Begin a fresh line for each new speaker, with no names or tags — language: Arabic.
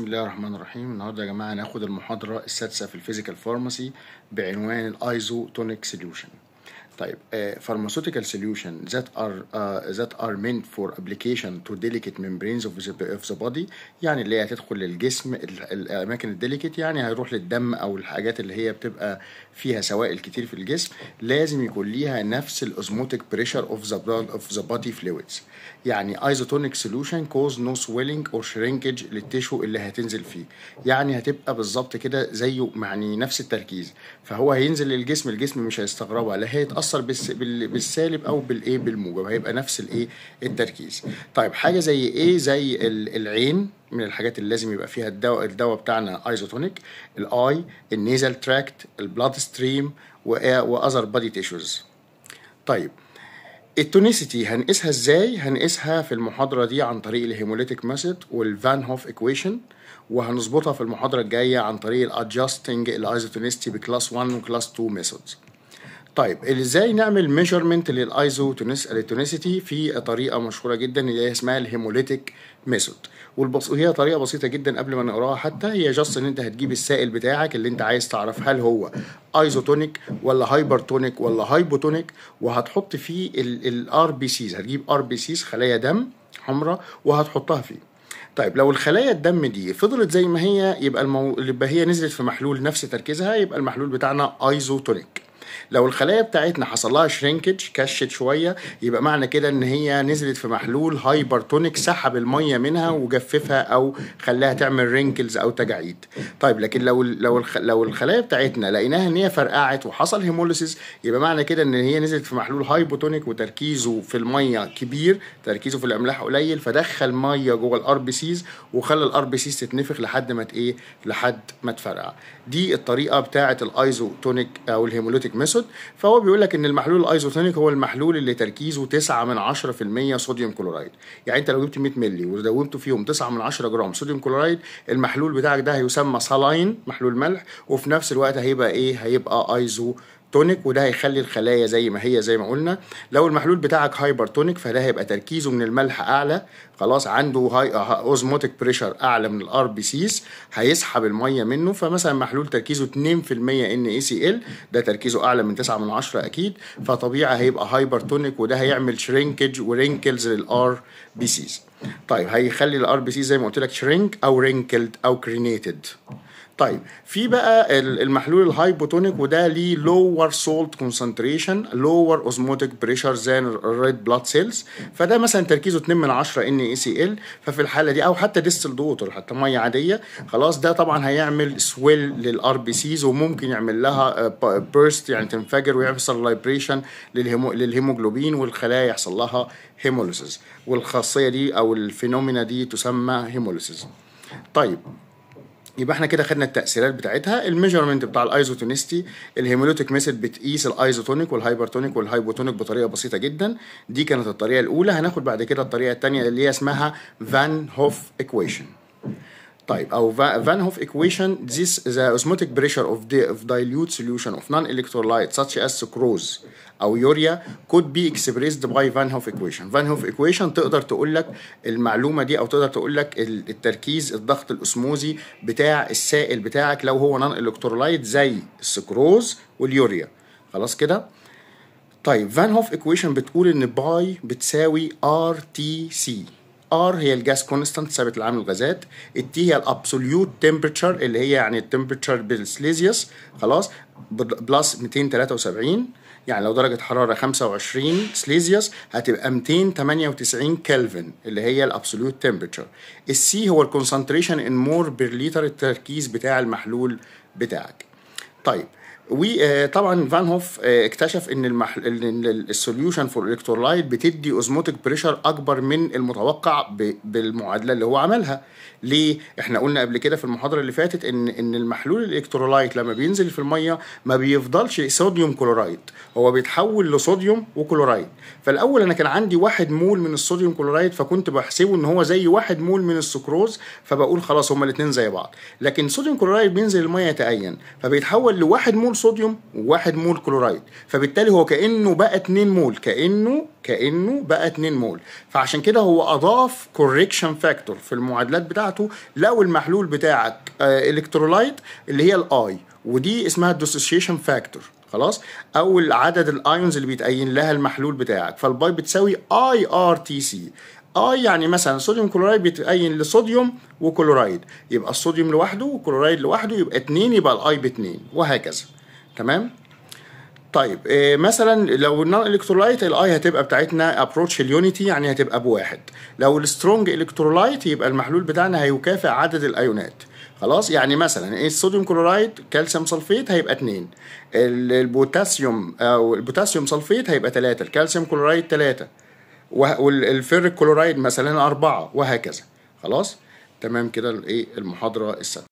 بسم الله الرحمن الرحيم النهارده يا جماعه هناخد المحاضره السادسه في الفيزيكال فارماسي بعنوان الايزوتونيك سوليوشن طيب فارماسيوتيكال سوليوشن ذات ار ذات ار مين فور ابلكيشن تو ديليكيت ميمبرينز اوف ذا بودي يعني اللي هي هتدخل للجسم الاماكن الديليكيت يعني هيروح للدم او الحاجات اللي هي بتبقى فيها سوائل كتير في الجسم لازم يكون ليها نفس الاوزموتيك بريشر اوف ذا blood اوف ذا بودي فلويدز يعني ايزوتونيك سوليوشن كوز نو سويلينج اور شرينكج للتشو اللي هتنزل فيه يعني هتبقى بالظبط كده زيه يعني نفس التركيز فهو هينزل للجسم الجسم مش هيستغربها لا هيتاثر هيأثر بالسالب او بالايه بالموجب هيبقى نفس الايه التركيز طيب حاجه زي ايه زي العين من الحاجات اللي لازم يبقى فيها الدواء الدواء بتاعنا ايزوتونيك الاي النيزل تراكت البلاد ستريم واذر بادي تيشوز طيب التونيسيتي هنقيسها ازاي هنقيسها في المحاضره دي عن طريق الهيموليتيك ميثود والفان هوف ايكويشن وهنظبطها في المحاضره الجايه عن طريق الادجاستنج الايزوتونيستي بكلاس 1 وكلاس 2 ميثودز طيب ازاي نعمل ميجرمنت للايزو تونيسيتي في طريقه مشهوره جدا اللي هي اسمها الهيموليتيك ميثود والبص... وهي طريقه بسيطه جدا قبل ما نقراها حتى هي جاست ان انت هتجيب السائل بتاعك اللي انت عايز تعرف هل هو ايزوتونيك ولا هايبرتونيك ولا هايبوتونيك وهتحط فيه الار بي سيز هتجيب ار بي سيز خلايا دم حمراء وهتحطها فيه طيب لو الخلايا الدم دي فضلت زي ما هي يبقى المو... يبقى هي نزلت في محلول نفس تركيزها يبقى المحلول بتاعنا ايزوتونيك لو الخلايا بتاعتنا حصل لها شرينكج كشت شويه يبقى معنى كده ان هي نزلت في محلول هايبرتونيك سحب الميه منها وجففها او خلاها تعمل رينكلز او تجاعيد طيب لكن لو لو لو الخلايا بتاعتنا لقيناها ان هي فرقعت وحصل هيموليسيس يبقى معنى كده ان هي نزلت في محلول هايبوتونيك وتركيزه في الميه كبير تركيزه في الاملاح قليل فدخل ميه جوه الار بي سيز وخلى الار بي سيز تتنفخ لحد ما ايه لحد ما تفرقع دي الطريقه بتاعه الايزوتونيك او الهيمولوتيك ميثود فهو بيقول لك ان المحلول الايزوتونيك هو المحلول اللي تركيزه 9 من 10% صوديوم كلورايد يعني انت لو جبت 100 مللي ودومته فيهم 9 من 10 جرام صوديوم كلورايد المحلول بتاعك ده هيسمى سالاين محلول ملح وفي نفس الوقت هيبقى ايه هيبقى ايزو تونيك وده هيخلي الخلايا زي ما هي زي ما قلنا لو المحلول بتاعك هايبر تونيك فده هيبقى تركيزه من الملح اعلى خلاص عنده هاي اوزموتيك بريشر اعلى من الار بي سيز هيسحب الميه منه فمثلا محلول تركيزه 2% ان اي سي ال ده تركيزه اعلى من 9 من 10 اكيد فطبيعي هيبقى هايبر تونيك وده هيعمل شرينكج ورينكلز للار بي سيز طيب هيخلي الار بي سي زي ما قلت لك شرينك او رينكلد او كرينيتد طيب في بقى المحلول الهايبوتونيك وده ليه لوور سولت كونسنتريشن لوور اوزموتيك بريشر زان الريد بلاد سيلز فده مثلا تركيزه 2 من 10 ان اي سي ال ففي الحاله دي او حتى ديستل دوتر حتى ميه عاديه خلاص ده طبعا هيعمل سويل للار بي سيز وممكن يعمل لها آه، بيرست يعني تنفجر ويحصل لايبريشن للهيموجلوبين والخلايا يحصل لها هيموليسيز والخاصيه دي او الفينومينا دي تسمى هيموليسيز طيب يبقى احنا كده خدنا التاثيرات بتاعتها الميجرمنت بتاع الايزوتونيستي الهيمولوتيك ميثود بتقيس e الايزوتونيك والهايبرتونيك والهايبوتونيك بطريقه بسيطه جدا دي كانت الطريقه الاولى هناخد بعد كده الطريقه الثانيه اللي هي اسمها فان هوف ايكويشن طيب او فان هوف ايكويشن this the osmotic pressure of دي اوف dilute solution of non الكترولايت such as سكروز او يوريا could be expressed by فان هوف equation فان هوف equation تقدر تقول لك المعلومه دي او تقدر تقول لك التركيز الضغط الاسموزي بتاع السائل بتاعك لو هو نون الكترولايت زي السكروز واليوريا خلاص كده طيب فان هوف equation بتقول ان باي بتساوي ار تي سي ار هي الجاس كونستانت ثابت العامل الغازات التي هي الابسوليوت تمبرتشر اللي هي يعني التمبرتشر بالسليزيوس خلاص بلس 273 يعني لو درجة حرارة 25 سليزيوس هتبقى 298 كلفن اللي هي الابسوليوت تمبرتشر السي هو الكونسنتريشن ان مور بير لتر التركيز بتاع المحلول بتاعك طيب وطبعا آه، فان هوف آه، اكتشف ان المحل... ان السوليوشن فور الكترولايت بتدي اوزموتيك بريشر اكبر من المتوقع بالمعادله اللي هو عملها ليه احنا قلنا قبل كده في المحاضره اللي فاتت ان ان المحلول الالكترولايت لما بينزل في الميه ما بيفضلش صوديوم كلورايد هو بيتحول لصوديوم وكلورايد فالاول انا كان عندي واحد مول من الصوديوم كلورايد فكنت بحسبه ان هو زي واحد مول من السكروز فبقول خلاص هما الاثنين زي بعض لكن صوديوم كلورايد بينزل الميه يتأين فبيتحول لواحد مول صوديوم وواحد مول كلورايد فبالتالي هو كانه بقى 2 مول كانه كانه بقى 2 مول فعشان كده هو اضاف كوريكشن فاكتور في المعادلات بتاعته لو المحلول بتاعك الكترولايت آه، اللي هي الاي ودي اسمها الدوسيشن فاكتور خلاص او عدد الايونز اللي بيتقين لها المحلول بتاعك فالباي بتساوي اي ار تي سي اي يعني مثلا صوديوم كلورايد بيتقين لصوديوم وكلورايد يبقى الصوديوم لوحده وكلورايد لوحده يبقى 2 يبقى الاي ب 2 وهكذا تمام طيب آه، مثلا لو النون الكترولايت الاي هتبقى بتاعتنا ابروتش اليونيتي يعني هتبقى بواحد لو السترونج الكترولايت يبقى المحلول بتاعنا هيكافئ عدد الايونات خلاص يعني مثلا ايه الصوديوم كلورايد كالسيوم سلفيت هيبقى 2 البوتاسيوم او البوتاسيوم سلفيت هيبقى 3 الكالسيوم كلورايد 3 والفيريك كلورايد مثلا 4 وهكذا خلاص تمام كده الايه المحاضره السابقه